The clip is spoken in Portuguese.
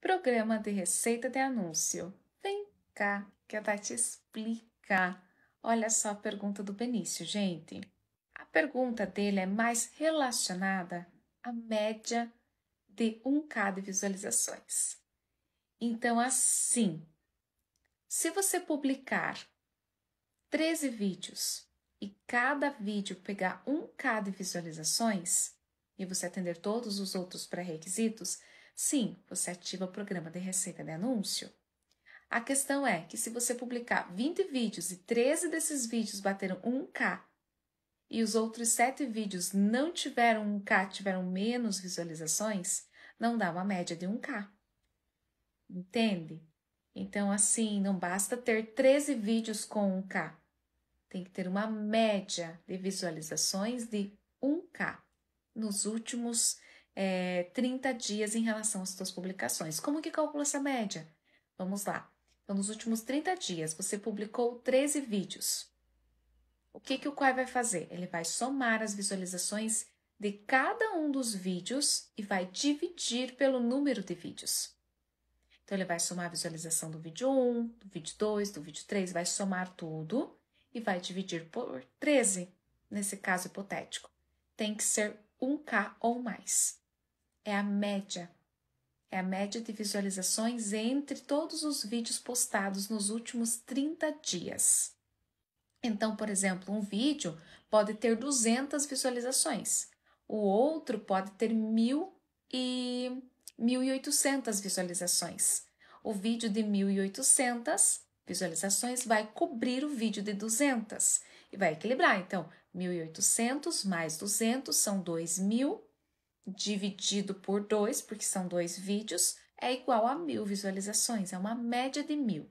Programa de Receita de Anúncio. Vem cá que a te explica. Olha só a pergunta do Benício, gente. A pergunta dele é mais relacionada à média de 1K de visualizações. Então, assim, se você publicar 13 vídeos e cada vídeo pegar 1K de visualizações e você atender todos os outros pré-requisitos, sim, você ativa o programa de receita de anúncio. A questão é que se você publicar 20 vídeos e 13 desses vídeos bateram 1K e os outros 7 vídeos não tiveram 1K, tiveram menos visualizações, não dá uma média de 1K. Entende? Então, assim, não basta ter 13 vídeos com 1K. Tem que ter uma média de visualizações de 1K nos últimos é, 30 dias em relação às suas publicações. Como que calcula essa média? Vamos lá. Então, nos últimos 30 dias, você publicou 13 vídeos. O que, que o COI vai fazer? Ele vai somar as visualizações de cada um dos vídeos e vai dividir pelo número de vídeos. Então, ele vai somar a visualização do vídeo 1, do vídeo 2, do vídeo 3, vai somar tudo e vai dividir por 13, nesse caso hipotético. Tem que ser 1K ou mais é a média. É a média de visualizações entre todos os vídeos postados nos últimos 30 dias. Então, por exemplo, um vídeo pode ter 200 visualizações, o outro pode ter 1.000 e 1.800 visualizações. O vídeo de 1.800 visualizações vai cobrir o vídeo de 200 e vai equilibrar. Então, 1.800 mais 200 são 2.000 dividido por 2, porque são dois vídeos, é igual a mil visualizações, é uma média de mil.